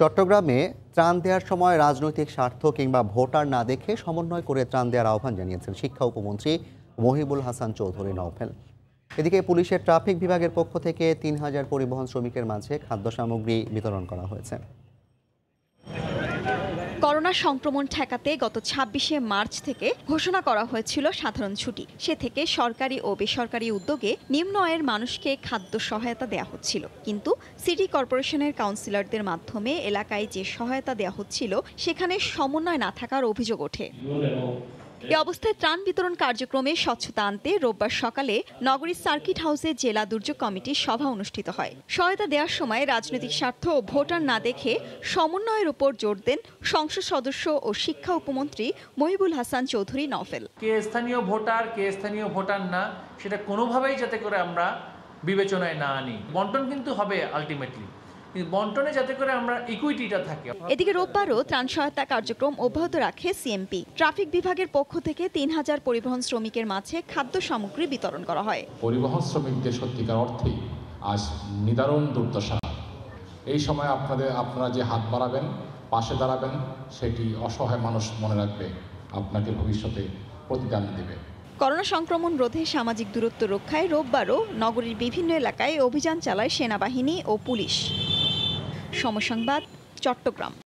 চট্টগ্রামে ত্রাণ দেওয়ার সময় রাজনৈতিক স্বার্থ কিংবা ভোটার না দেখে সমন্বয় করে ত্রাণ দেওয়ার আহ্বান জানিয়েছেন শিক্ষা উপমন্ত্রী মহিবুল হাসান চৌধুরী নওফেল এদিকে পুলিশের ট্রাফিক বিভাগের পক্ষ থেকে তিন হাজার পরিবহন শ্রমিকের মাঝে খাদ্য সামগ্রী বিতরণ করা হয়েছে করোনা সংক্রমণ ঠেকাতে গত ছাব্বিশে মার্চ থেকে ঘোষণা করা হয়েছিল সাধারণ ছুটি সে থেকে সরকারি ও বেসরকারি উদ্যোগে নিম্ন আয়ের মানুষকে খাদ্য সহায়তা দেওয়া হচ্ছিল কিন্তু সিটি কর্পোরেশনের কাউন্সিলরদের মাধ্যমে এলাকায় যে সহায়তা দেওয়া হচ্ছিল সেখানে সমন্বয় না থাকার অভিযোগ ওঠে এ অবস্থায় ত্রাণ বিতরণ কার্যক্রমে স্বচ্ছতা আনতে রোববার সকালে নগরীর সার্কিট হাউসে জেলা দুর্যোগ কমিটির সভা অনুষ্ঠিত হয় সহায়তা দেওয়ার সময় রাজনৈতিক স্বার্থ ও ভোটার না দেখে সমন্বয়ের উপর জোর দেন সংসদ সদস্য ও শিক্ষা উপমন্ত্রী মহিবুল হাসান চৌধুরী নফেল কে স্থানীয় ভোটার কে স্থানীয় ভোটার না সেটা কোনোভাবেই যাতে করে আমরা বিবেচনায় না আনি বন্টন কিন্তু হবে আলটিমেটলি বন্টনে যাতে করে আমরা ইকুইটিটা থাকে এদিকে রোববারও ত্রাণ সহায়তা কার্যক্রম অব্যাহত রাখে সিএমপি ট্রাফিক বিভাগের পক্ষ থেকে তিন হাজার পরিবহন শ্রমিকের মাঝে খাদ্য সামগ্রী বিতরণ করা হয় পরিবহন শ্রমিকদের সত্যিকার অর্থে আজ নিদারুণ দুর্দশা এই সময় আপনাদের আপনারা যে হাত বাড়াবেন পাশে দাঁড়াবেন সেটি অসহায় মানুষ মনে রাখবে আপনাকে ভবিষ্যতে প্রতিদান দেবে করোনা সংক্রমণ রোধে সামাজিক দূরত্ব রক্ষায় রোববারও নগরীর বিভিন্ন এলাকায় অভিযান চালায় সেনাবাহিনী ও পুলিশ সমসংবাদ চট্টগ্রাম